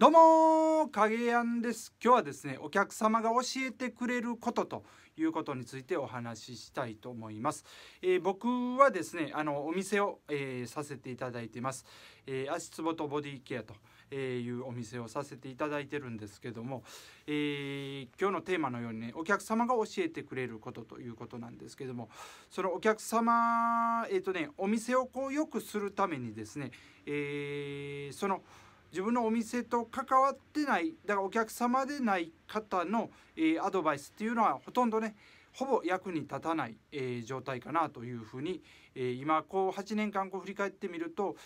どうも影やんです今日はですねお客様が教えてくれることということについてお話ししたいと思います、えー、僕はですねあのお店を、えー、させていただいてます、えー、足つぼとボディケアというお店をさせていただいてるんですけども、え今日のテーマのようにねお客様が教えてくれることということなんですけどもそのお客様えっ、とねお店をこう良くするためにですね、えその自分のお店と関わってないだからお客様でない方の、えー、アドバイスっていうのはほとんどねほぼ役に立たない、えー、状態かなというふうに、えー、今こう8年間こう振り返ってみると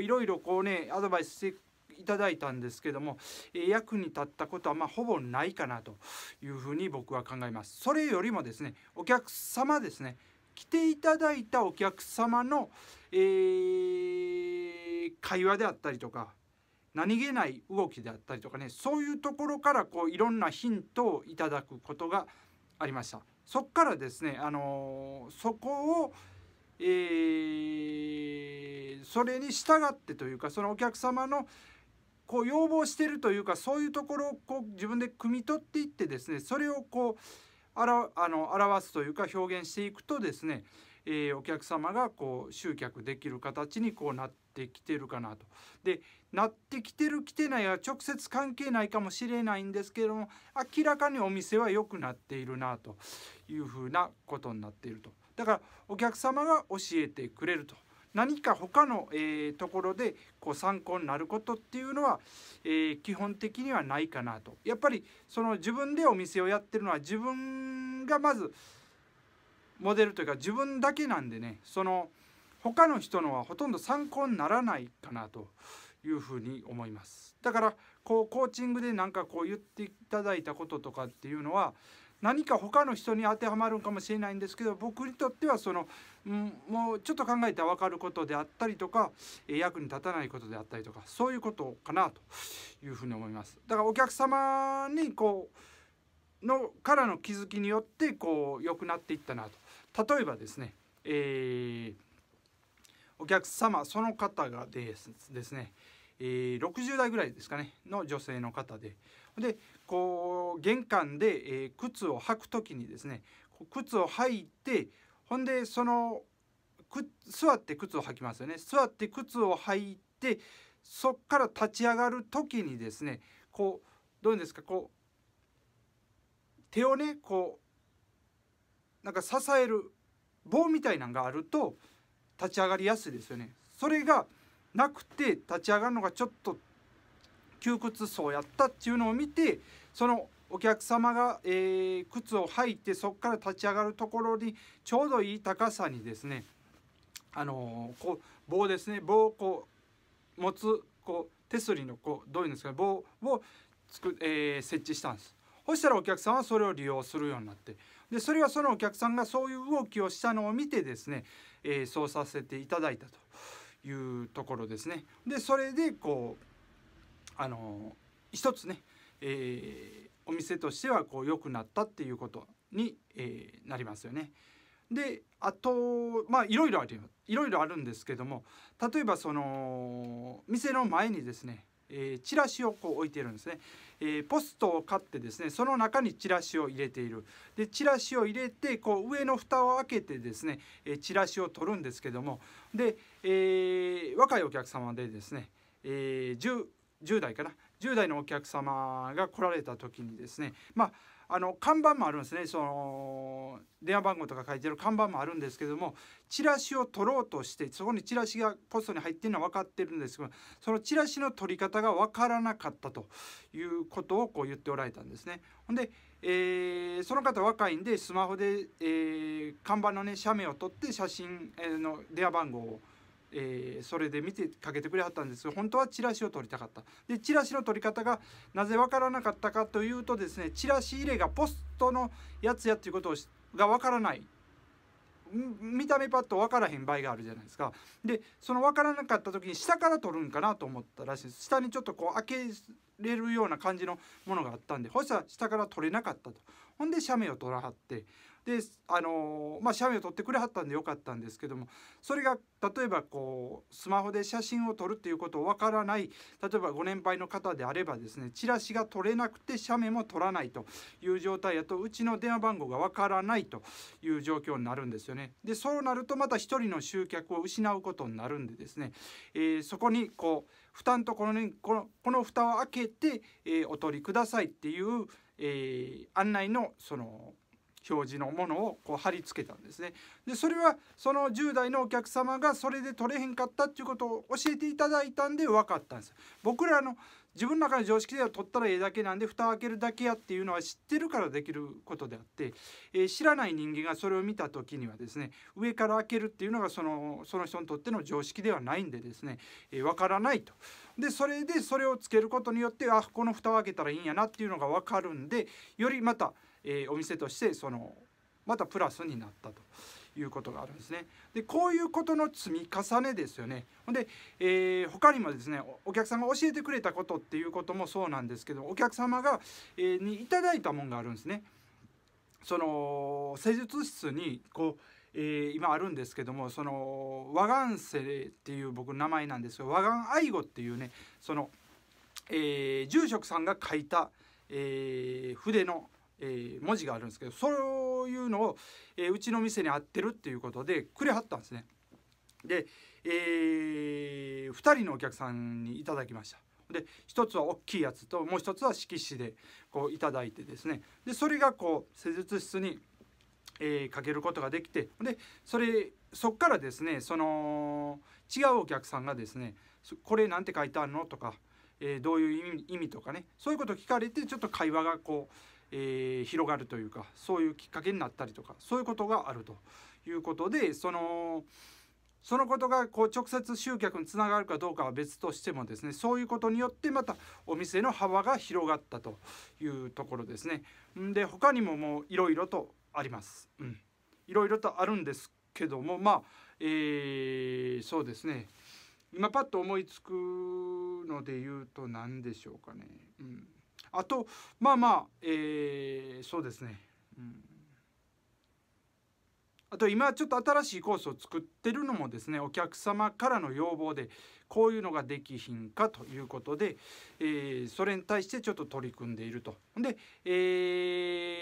いろいろこうねアドバイスしていただいたんですけども、えー、役に立ったことはまあほぼないかなというふうに僕は考えます。それよりもですねお客様ですね来ていただいたお客様の、えー、会話であったりとか何気ない動きであったりとかねそういうところからこういろんなヒントをいただくことがありました。そこからですね、あのそこを、えー、それに従ってというかそのお客様のこう要望してるというかそういうところをこう自分で汲み取っていってですねそれをこうあらあの表すというか表現していくとですねえー、お客様がこう集客できる形にこうなってきてるかなと。でなってきてる来てないは直接関係ないかもしれないんですけれども明らかにお店は良くなっているなというふうなことになっていると。だからお客様が教えてくれると。何か他の、えー、ところでこう参考になることっていうのは、えー、基本的にはないかなとやっぱりその自分でお店をやってるのは自分がまずモデルというか自分だけなんでねその他の人のはほとんど参考にならないかなというふうに思いますだからこうコーチングで何かこう言っていただいたこととかっていうのは何か他の人に当てはまるかもしれないんですけど僕にとってはその、うん、もうちょっと考えて分かることであったりとか役に立たないことであったりとかそういうことかなというふうに思います。だからお客様にこうのからの気づきによってこう良くなっていったなと例えばですね、えー、お客様その方がですですね、えー、60代ぐらいですかねの女性の方ででこう玄関で、えー、靴を履く時にですね靴を履いてほんでその座って靴を履きますよね座って靴を履いてそっから立ち上がる時にですねこうどういうんですかこう手をねこうなんか支える棒みたいなんがあると立ち上がりやすいですよねそれがなくて立ち上がるのがちょっと窮屈そうやったっていうのを見てそのお客様が、えー、靴を履いてそこから立ち上がるところにちょうどいい高さにですねあのー、こう棒ですね棒をこう持つこう手すりのこうどういうんですか棒をつく、えー、設置したんですそしたらお客さんはそれを利用するようになってでそれはそのお客さんがそういう動きをしたのを見てですね、えー、そうさせていただいたというところですね。でそれでこうあの一つね、えー、お店としてはこう良くなったっていうことに、えー、なりますよね。であとまあいろいろあるいろいろあるんですけども例えばその店の前にですねえー、チラシをこう置いてるんですね、えー、ポストを買ってですねその中にチラシを入れているでチラシを入れてこう上の蓋を開けてですね、えー、チラシを取るんですけどもで、え若いお客様でですね、え 10, 10代かな10代のお客様が来られた時にですねまああの看板もあるんですねその電話番号とか書いてる看板もあるんですけどもチラシを取ろうとしてそこにチラシがポストに入ってるのは分かってるんですけどそのチラシの取り方が分からなかったということをこう言っておられたんですね。ほんで、えー、その方若いんでスマホで、えー、看板のね写メを撮って写真の電話番号をえー、それで見てかけてくれはったんですが本当はチラシを取りたかったでチラシの取り方がなぜわからなかったかというとですねチラシ入れがポストのやつやっていうことをがわからない見た目パッと分からへん場合があるじゃないですかでその分からなかった時に下から取るんかなと思ったらしいです下にちょっとこう開けれるような感じのものがあったんでほしたら下から取れなかったとほんで写メを取らはってであのまあ写メを撮ってくれはったんでよかったんですけどもそれが例えばこうスマホで写真を撮るっていうことをわからない例えばご年配の方であればですねチラシが取れなくて写メも取らないという状態やとうちの電話番号がわからないという状況になるんですよね。でそうなるとまた1人の集客を失うことになるんでですね、えー、そこにこう負担とこの,、ね、このこの蓋を開けて、えー、お取りくださいっていう、えー、案内のその表示のものをこう貼り付けたんですねでそれはその10代のお客様がそれで取れへんかったっていうことを教えていただいたんで分かったんです僕らの自分の中の常識では取ったらええだけなんで蓋を開けるだけやっていうのは知ってるからできることであって、えー、知らない人間がそれを見た時にはですね上から開けるっていうのがそのその人にとっての常識ではないんでですね、えー、分からないと。でそれでそれをつけることによってあこの蓋を開けたらいいんやなっていうのが分かるんでよりまたえー、お店としてそのまたプラスになったということがあるんですね。でこういうことの積み重ねですよね。ほんで、えー、他にもですねお客さんが教えてくれたことっていうこともそうなんですけどお客様が、えー、にいただいたもんがあるんですね。その施術室にこうえー、今あるんですけどもその和岩セっていう僕の名前なんですが和岩愛護っていうねその、えー、住職さんが書いた、えー、筆のえー、文字があるんですけどそういうのを、えー、うちの店に合ってるっていうことでくれはったんですね。で、えー、2人のお客さんにいただきました。で一つは大きいやつともう一つは色紙でこういただいてですねでそれがこう施術室に、えー、かけることができてでそれそっからですねその違うお客さんがですね「これなんて書いてあるの?」とか、えー、どういう意味とかねそういうことを聞かれてちょっと会話がこうえー、広がるというかそういうきっかけになったりとかそういうことがあるということでそのそのことがこう直接集客につながるかどうかは別としてもですねそういうことによってまたお店の幅が広がったというところですね。で他にももういろいろとあります。うん、いろいろとあるんですけどもまあ、えー、そうですね今パッと思いつくので言うと何でしょうかね。うんあとまあまあ、えー、そうですね、うん、あと今ちょっと新しいコースを作ってるのもですねお客様からの要望でこういうのができひんかということで、えー、それに対してちょっと取り組んでいると。で、え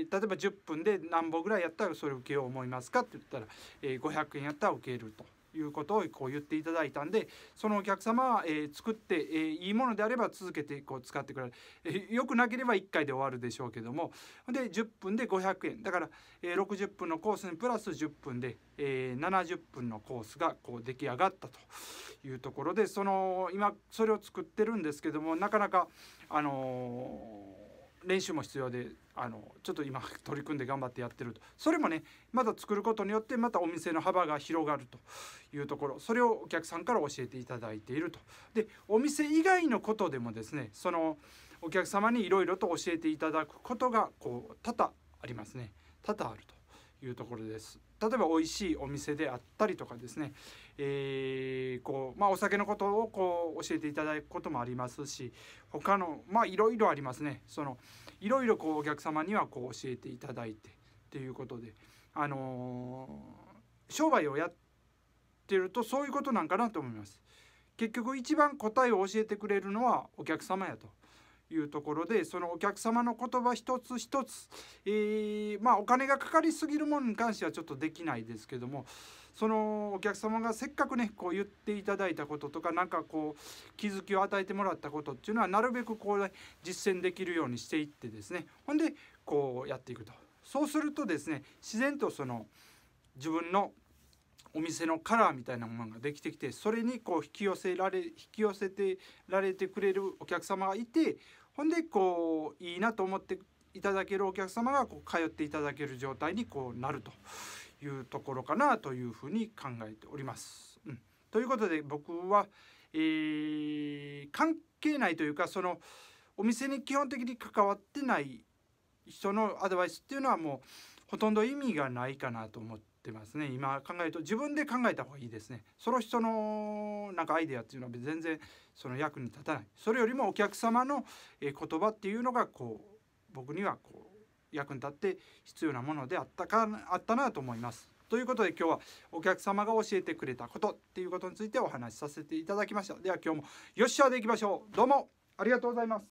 ー、例えば10分で何本ぐらいやったらそれ受けよう思いますかって言ったら、えー、500円やったら受けると。いうことをこう言っていただいたんでそのお客様は、えー、作って、えー、いいものであれば続けてこう使ってくれる、えー、よくなければ1回で終わるでしょうけどもで10分で500円だから、えー、60分のコースにプラス10分で、えー、70分のコースがこう出来上がったというところでその今それを作ってるんですけどもなかなかあのー、練習も必要であのちょっと今取り組んで頑張ってやってるとそれもねまだ作ることによってまたお店の幅が広がるというところそれをお客さんから教えていただいているとでお店以外のことでもですねそのお客様にいろいろと教えていただくことがこう多々ありますね多々あると。いうところです例えば美味しいお店であったりとかですね、えー、こうまあ、お酒のことをこう教えていただくこともありますし他のまあいろいろありますねそのいろいろこうお客様にはこう教えていただいてっていうことで、あのー、商売をやってるとそういうことなんかなと思います。結局一番答えを教えてくれるのはお客様やというところでそのお客様の言葉一つ一つ、えー、まあ、お金がかかりすぎるものに関してはちょっとできないですけどもそのお客様がせっかくねこう言っていただいたこととか何かこう気づきを与えてもらったことっていうのはなるべくこう、実践できるようにしていってですねほんでこうやっていくと。そうするとですね自然とその自分のお店のカラーみたいなものができてきてそれにこう引き寄せられ引き寄せてられてくれるお客様がいてほんでこういいなと思っていただけるお客様がこう通っていただける状態にこうなるというところかなというふうに考えております。うん、ということで僕は、えー、関係ないというかそのお店に基本的に関わってない人のアドバイスっていうのはもうほとんど意味がないかなと思ってってますね今考えると自分で考えた方がいいですねその人のなんかアイデアっていうのは全然その役に立たないそれよりもお客様の言葉っていうのがこう僕にはこう役に立って必要なものであったかあったなと思います。ということで今日はお客様が教えてくれたことっていうことについてお話しさせていただきました。では今日もよっしゃでいきましょう。どうもありがとうございます。